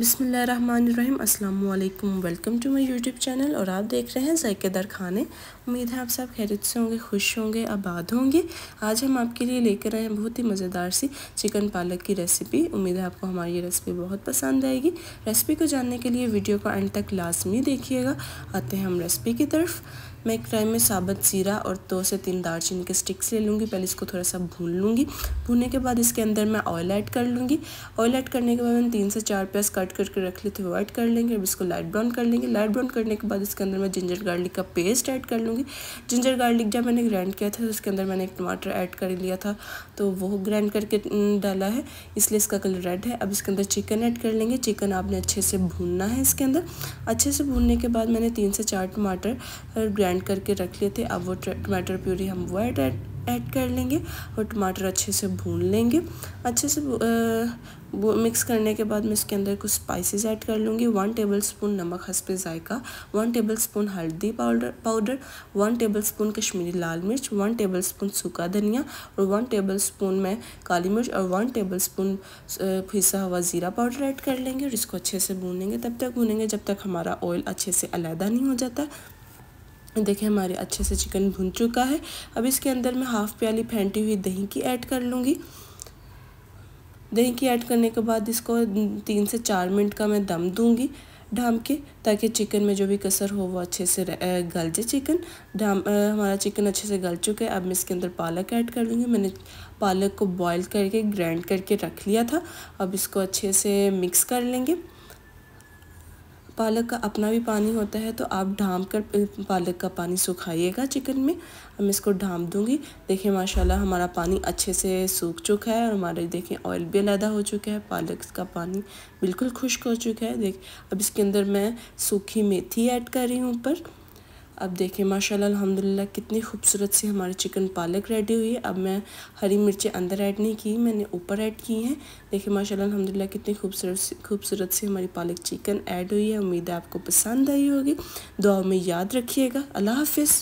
बिसमीम् अल्लाम welcome to my YouTube channel और आप देख रहे हैं जैकेदार खाने उम्मीद है आप सब खैरत से होंगे खुश होंगे आबाद होंगे आज हम आपके लिए लेकर आए हैं बहुत ही मज़ेदार सी चिकन पालक की रेसिपी उम्मीद है आपको हमारी ये रेसिपी बहुत पसंद आएगी रेसिपी को जानने के लिए वीडियो को एंड तक लाजमी देखिएगा आते हैं हम रेसिपी की तरफ मैं एक फ्राई में साबुत जीरा और दो से तीन दालचीनी के स्टिक्स ले लूँगी पहले इसको थोड़ा सा भून लूँगी भूनने के बाद इसके अंदर मैं ऑयल ऐड कर लूँगी ऑयल ऐड करने के बाद मैंने तीन से चार प्याज कट करके रख ली थी वो ऐड कर लेंगे अब इसको लाइट ब्राउन कर लेंगे लाइट ब्राउन करने के बाद इसके अंदर मैं जिंजर गार्लिक का पेस्ट ऐड कर लूँगी जिंजर गार्लिक जब मैंने ग्राइंड किया था तो उसके अंदर मैंने एक टमाटर ऐड कर लिया था तो वो ग्राइंड करके डाला है इसलिए इसका कलर रेड है अब इसके अंदर चिकन ऐड कर लेंगे चिकन आपने अच्छे से भूनना है इसके अंदर अच्छे से भूनने के बाद मैंने तीन से चार टमाटर ग्राइंड ब्लेंड करके रख लिए थे अब वो टमाटर प्यूरी हम वो ऐड ऐड कर लेंगे और टमाटर अच्छे से भून लेंगे अच्छे से वो मिक्स करने के बाद मैं इसके अंदर कुछ स्पाइसेस ऐड कर लूँगी वन टेबल स्पून नमक हंसपे जायका वन टेबल स्पून हल्दी powder powder one tablespoon Kashmiri लाल मिर्च वन टेबल स्पून सूखा धनिया और वन टेबल स्पून मैं काली मिर्च और वन टेबल स्पून फिसा हुआ ज़ीरा पाउडर ऐड कर लेंगे और इसको अच्छे से भूनेंगे तब तक भूनेंगे जब तक हमारा ऑयल अच्छे से अलहदा नहीं हो जाता देखिए हमारे अच्छे से चिकन भुन चुका है अब इसके अंदर मैं हाफ़ प्याली फेंटी हुई दही की ऐड कर लूँगी दही की ऐड करने के बाद इसको तीन से चार मिनट का मैं दम दूँगी ढाम के ताकि चिकन में जो भी कसर हो वो अच्छे से गल जाए चिकन ढाम हमारा चिकन अच्छे से गल चुका है अब मैं इसके अंदर पालक ऐड कर लूँगी मैंने पालक को बॉईल करके ग्राइंड करके रख लिया था अब इसको अच्छे से मिक्स कर लेंगे पालक का अपना भी पानी होता है तो आप ढाम कर पालक का पानी सुखाइएगा चिकन में हम इसको ढाम दूंगी देखिए माशाल्लाह हमारा पानी अच्छे से सूख चुका है और हमारे देखें ऑयल भी अलहदा हो चुका है पालक का पानी बिल्कुल खुश्क हो चुका है देख अब इसके अंदर मैं सूखी मेथी ऐड कर रही हूँ ऊपर अब देखें माशाल्लाह अल्हम्दुलिल्लाह कितनी खूबसूरत सी हमारी चिकन पालक रेडी हुई है अब मैं हरी मिर्चें अंदर ऐड नहीं की मैंने ऊपर ऐड की हैं देखें माशाल्लाह अल्हम्दुलिल्लाह कितनी खूबसूरत खूबसूरत सी हमारी पालक चिकन ऐड हुई है उम्मीद है आपको पसंद आई होगी दुआ में याद रखिएगा अल्लाह हाफिज़